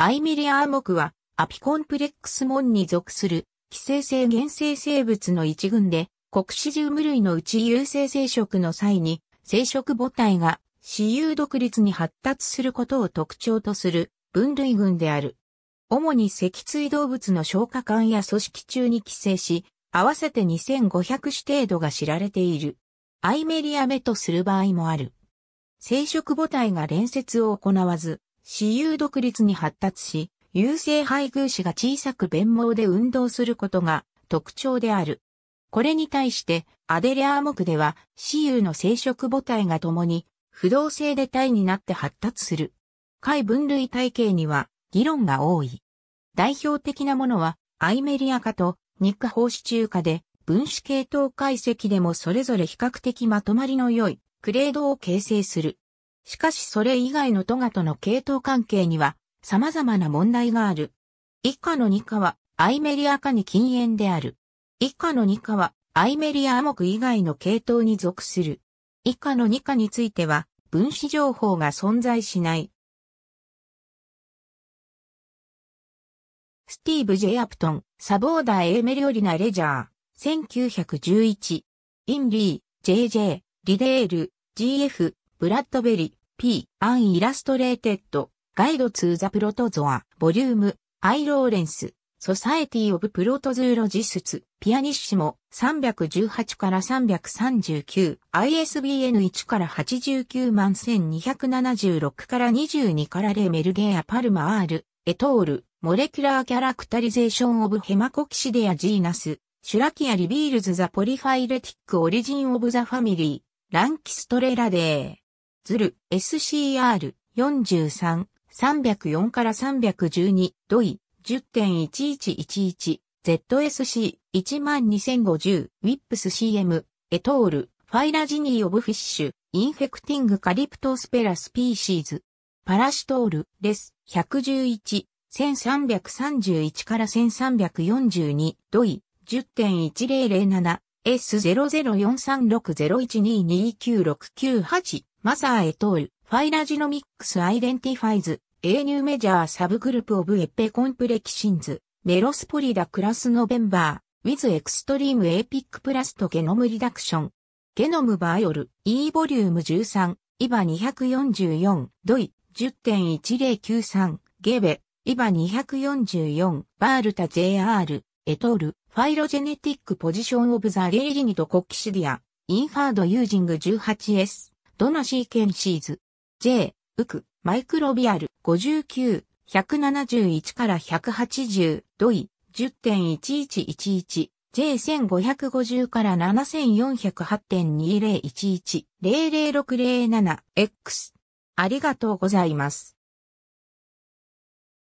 アイミリアー目は、アピコンプレックスモンに属する、寄生性原生生物の一群で、黒死獣無類のうち有性生殖の際に、生殖母体が私有独立に発達することを特徴とする分類群である。主に脊椎動物の消化管や組織中に寄生し、合わせて2500種程度が知られている。アイメリア目とする場合もある。生殖母体が連接を行わず、私有独立に発達し、優性配偶子が小さく弁毛で運動することが特徴である。これに対して、アデレアー目では、私有の生殖母体が共に、不動性で体になって発達する。解分類体系には、議論が多い。代表的なものは、アイメリア化と、日課胞子中化で、分子系統解析でもそれぞれ比較的まとまりの良い、クレードを形成する。しかしそれ以外のトガとの系統関係には様々な問題がある。以下の二科はアイメリア科に禁煙である。以下の二科はアイメリア目以外の系統に属する。以下の二科については分子情報が存在しない。スティーブ・ジェアプトン、サボーダー・エーメリオリナ・レジャー、1911、インリー、JJ、リデール、GF、ブラッドベリ、P. アンイラストレーテッド、ガイドツーザプロトゾア、ボリューム、アイローレンス、ソサエティオブプロトズーロジスツ、ピアニッシモ、318から339、ISBN1 から89万1276から22からレメルゲアパルマール、エトール、モレキュラーキャラクタリゼーションオブヘマコキシデアジーナス、シュラキアリビールズザポリファイレティックオリジンオブザファミリー、ランキストレラデー。ズル SCR43、304から312、ドイ、10.1111、ZSC12050、ウィップス CM、エトール、ファイラジニー・オブ・フィッシュ、インフェクティング・カリプトスペラ・スピーシーズ、パラシトール、レス、111、1331から1342、ドイ、10.1007、S0043601229698 マサーエトール、ファイラジノミックスアイデンティファイズ、A ニューメジャーサブグループオブエペコンプレキシンズ、メロスポリダクラスノベンバー、ウィズエクストリームエピックプラスとゲノムリダクション。ゲノムバイオル、E ボリューム13、イバ244、ドイ、10.1093、ゲベ、イバ244、バールタ JR、エトール、ファイロジェネティックポジションオブザレイリニとコキシディア、インファードユージング 18S。ドナシーケンシーズ、J、ウク、マイクロビアル、59、171から180、ドイ、10.1111、J1550 から7408.2011、00607、X。ありがとうございます。